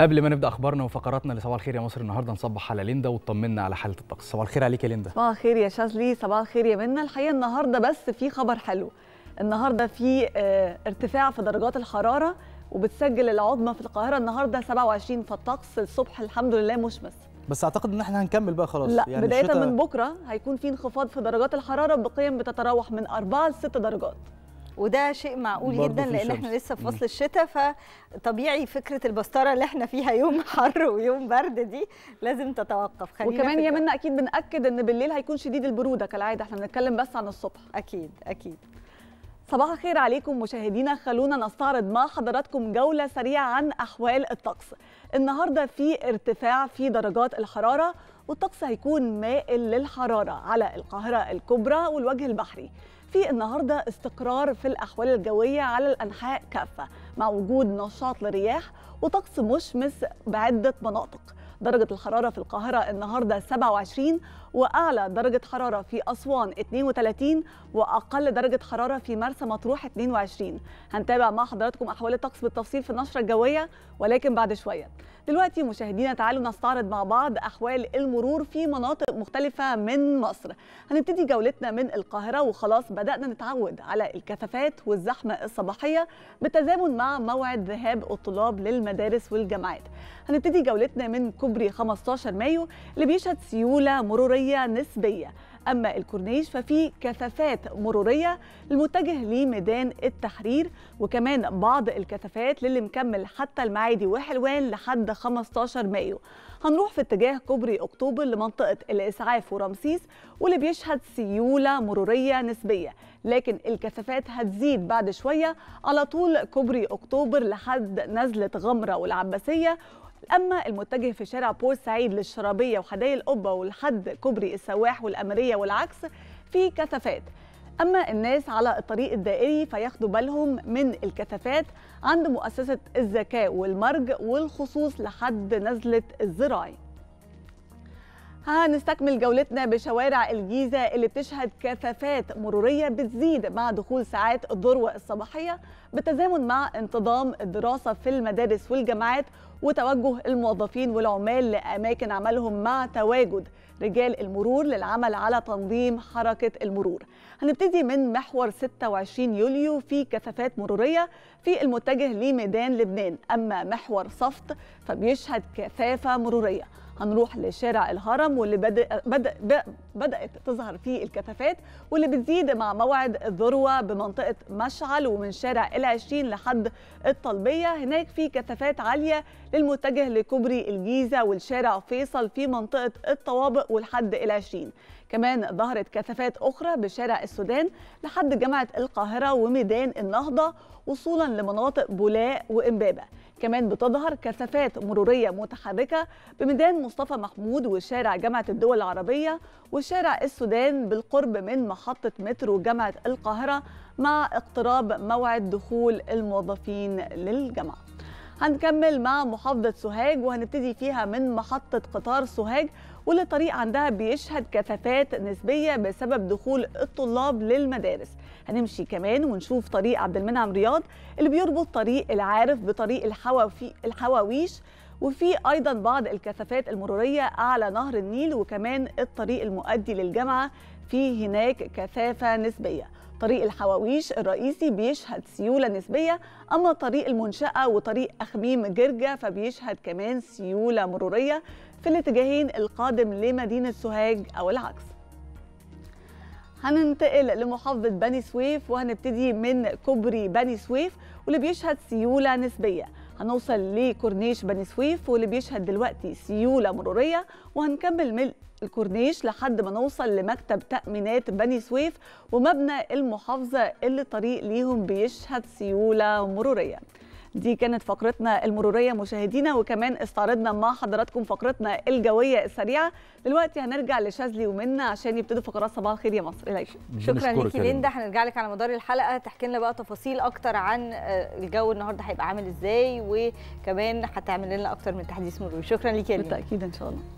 قبل ما نبدا اخبارنا وفقراتنا لصباح الخير يا مصر النهارده نصبح على ليندا وطمنا على حاله الطقس صباح الخير عليك يا ليندا صباح الخير يا شاذلي صباح الخير يا منى الحقيقه النهارده بس في خبر حلو النهارده في آه، ارتفاع في درجات الحراره وبتسجل العظمى في القاهره النهارده 27 فالطقس الصبح الحمد لله مشمس بس اعتقد ان احنا هنكمل بقى خلاص لا يعني بدايه الشتاء... من بكره هيكون في انخفاض في درجات الحراره بقيم بتتراوح من 4 ل 6 درجات وده شيء معقول جدا لان احنا لسه في فصل الشتاء فطبيعي فكره البستره اللي احنا فيها يوم حر ويوم برد دي لازم تتوقف خلينا وكمان يا منى اكيد بناكد ان بالليل هيكون شديد البروده كالعاده احنا بنتكلم بس عن الصبح اكيد اكيد صباح الخير عليكم مشاهدينا خلونا نستعرض مع حضراتكم جولة سريعة عن أحوال الطقس النهاردة في ارتفاع في درجات الحرارة والطقس هيكون مائل للحرارة على القاهرة الكبرى والوجه البحري في النهارده استقرار في الأحوال الجوية على الأنحاء كافة مع وجود نشاط للرياح وطقس مشمس بعدة مناطق درجة الحرارة في القاهرة النهاردة 27 وأعلى درجة حرارة في أسوان 32 وأقل درجة حرارة في مرسى مطروح 22 هنتابع مع حضراتكم أحوال الطقس بالتفصيل في النشرة الجوية ولكن بعد شوية دلوقتي مشاهدينا تعالوا نستعرض مع بعض أحوال المرور في مناطق مختلفة من مصر هنبتدي جولتنا من القاهرة وخلاص بدأنا نتعود على الكثافات والزحمة الصباحية بالتزامن مع موعد ذهاب الطلاب للمدارس والجامعات هنبتدي جولتنا من كوبري 15 مايو اللي بيشهد سيولة مرورية نسبية أما الكورنيش ففي كثافات مرورية المتجه لميدان التحرير وكمان بعض الكثافات للي مكمل حتى المعادي وحلوان لحد 15 مايو هنروح في اتجاه كوبري أكتوبر لمنطقة الإسعاف ورمسيس واللي بيشهد سيولة مرورية نسبية لكن الكثافات هتزيد بعد شوية على طول كوبري أكتوبر لحد نزلة غمرة والعباسية أما المتجه في شارع بورسعيد للشرابية وحدائق القبة والحد كوبري السواح والأمرية والعكس في كثافات أما الناس على الطريق الدائري فياخدوا بالهم من الكثافات عند مؤسسة الزكاة والمرج والخصوص لحد نزلة الزراعي هنستكمل جولتنا بشوارع الجيزة اللي بتشهد كثافات مرورية بتزيد مع دخول ساعات الذروة الصباحية بالتزامن مع انتظام الدراسة في المدارس والجامعات وتوجه الموظفين والعمال لأماكن عملهم مع تواجد رجال المرور للعمل على تنظيم حركة المرور هنبتدي من محور 26 يوليو في كثافات مرورية في المتجه لميدان لبنان أما محور صفت فبيشهد كثافة مرورية هنروح لشارع الهرم واللي بدأ بدأ بدأت تظهر فيه الكثافات واللي بتزيد مع موعد الذروة بمنطقة مشعل ومن شارع العشرين لحد الطلبية هناك في كثافات عالية للمتجه لكوبري الجيزة والشارع فيصل في منطقة الطوابق والحد العشرين كمان ظهرت كثافات أخرى بشارع السودان لحد جامعة القاهرة وميدان النهضة وصولا لمناطق بولاق وإمبابة كمان بتظهر كثافات مرورية متحركة بميدان مصطفى محمود وشارع جامعة الدول العربية وشارع السودان بالقرب من محطة مترو جامعة القاهرة مع اقتراب موعد دخول الموظفين للجامعة هنكمل مع محافظة سوهاج وهنبتدي فيها من محطة قطار سوهاج واللي الطريق عندها بيشهد كثافات نسبية بسبب دخول الطلاب للمدارس هنمشي كمان ونشوف طريق عبد المنعم رياض اللي بيربط طريق العارف بطريق الحواويش وفي ايضا بعض الكثافات المروريه اعلى نهر النيل وكمان الطريق المؤدي للجامعه في هناك كثافه نسبيه طريق الحواويش الرئيسي بيشهد سيولة نسبية أما طريق المنشأة وطريق أخميم جرجة فبيشهد كمان سيولة مرورية في الاتجاهين القادم لمدينة سوهاج أو العكس هننتقل لمحافظة بني سويف وهنبتدي من كوبري بني سويف واللي بيشهد سيولة نسبية هنوصل لكورنيش بني سويف واللي بيشهد دلوقتي سيوله مروريه وهنكمل ملء الكورنيش لحد ما نوصل لمكتب تأمينات بني سويف ومبنى المحافظة اللي الطريق ليهم بيشهد سيولة مرورية دي كانت فقرتنا المرورية مشاهدينا وكمان استعرضنا مع حضراتكم فقرتنا الجوية السريعة دلوقتي هنرجع لشاذلي ومنا عشان يبتدوا فقرات صباح الخير يا مصر إليش. شكرا لك ليندا هنرجع لك على مدار الحلقة تحكي لنا بقى تفاصيل أكتر عن آه، الجو النهاردة هيبقى عامل إزاي وكمان هتعمل لنا أكتر من تحديث مرور شكرا لك يا ليندا بالتأكيد إن شاء الله